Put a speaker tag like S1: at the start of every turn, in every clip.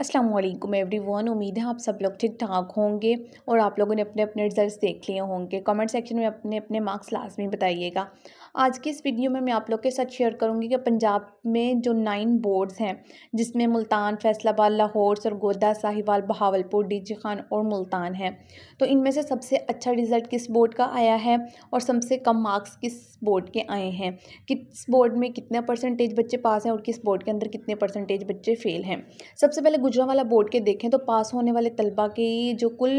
S1: अस्सलाम वालेकुम वन उम्मीद है आप सब लोग ठीक ठाक होंगे और आप लोगों ने अपने अपने रिजल्ट्स देख लिए होंगे कमेंट सेक्शन में अपने अपने मार्क्स लाजमी बताइएगा आज की इस वीडियो में मैं आप लोग के साथ शेयर करूंगी कि पंजाब में जो नाइन बोर्ड्स हैं जिसमें मुल्तान फैसलाबाद लाहौर सरगोदा साहिवाल बहावलपुर डी खान और मुल्तान हैं तो इनमें से सबसे अच्छा रिज़ल्ट किस बोर्ड का आया है और सबसे कम मार्क्स किस बोर्ड के आए हैं किस बोर्ड में कितना परसेंटेज बच्चे पास हैं और किस बोर्ड के अंदर कितने परसेंटेज बच्चे फेल हैं सबसे पहले गुजरावाला बोर्ड के देखें तो पास होने वाले तलबा की जो कुल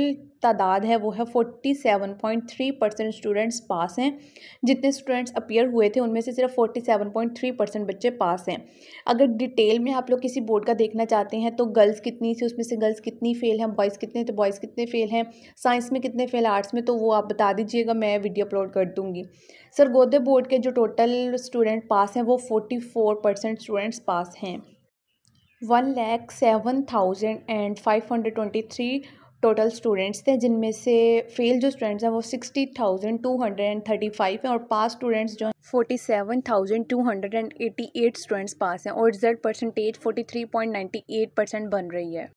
S1: तादाद है वो है forty seven point three percent students pass हैं जितने स्टूडेंट्स अपीयर हुए थे उनमें से सिर्फ forty seven point three percent बच्चे पास हैं अगर डिटेल में आप लोग किसी बोर्ड का देखना चाहते हैं तो गर्ल्स कितनी सी उसमें से गर्ल्स कितनी फेल हैं बॉयज़ कितने तो बॉयज़ कितने फेल हैं साइंस में कितने फेल आर्ट्स में तो वो आप बता दीजिएगा मैं वीडियो अपलोड कर दूँगी सरगोदे बोर्ड के जो टोटल स्टूडेंट पास हैं वो forty four percent students pass हैं one lakh seven thousand and five hundred twenty three total students थे जिनमें से फेल जो स्टूडेंट्स हैं वो sixty thousand two hundred and thirty five हैं और पास स्टूडेंट्स जो हैं forty seven thousand two hundred and eighty eight students pass हैं और result percentage forty three point ninety eight percent बन रही है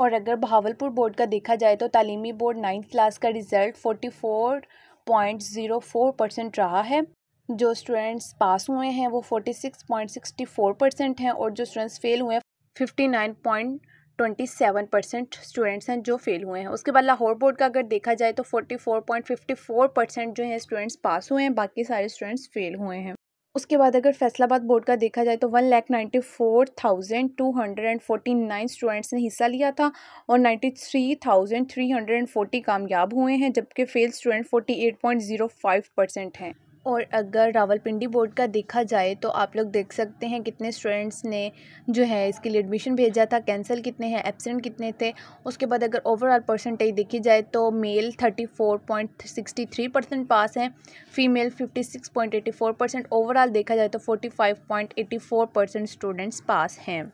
S1: और अगर भावलपुर बोर्ड का देखा जाए तो तालीमी बोर्ड नाइन्थ क्लास का result forty four point zero four percent रहा है जो स्टूडेंट्स पास हुए हैं वो forty six point sixty four percent हैं और जो स्टूडेंट्स फेल हुए fifty nine point twenty seven percent students हैं जो फेल हुए हैं उसके बाद लाहौर बोर्ड का अगर देखा जाए तो 44.54 four point fifty four percent जो है स्टूडेंट्स पास हुए हैं बाकी सारे स्टूडेंट्स फेल हुए हैं उसके बाद अगर फैसलाबाद बोर्ड का देखा जाए तो one lakh ninety four thousand two hundred and forty nine students ने हिस्सा लिया था और ninety three thousand three hundred and forty कामयाब हुए हैं जबकि fail student forty eight point zero five percent हैं और अगर रावलपिंडी बोर्ड का देखा जाए तो आप लोग देख सकते हैं कितने स्टूडेंट्स ने जो है इसके लिए एडमिशन भेजा था कैंसिल कितने हैं एब्सेंट कितने थे उसके बाद अगर ओवरऑल परसेंटेज देखी जाए तो male thirty four point sixty three percent pass हैं female fifty six point eighty four percent overall देखा जाए तो forty five point eighty four percent students pass हैं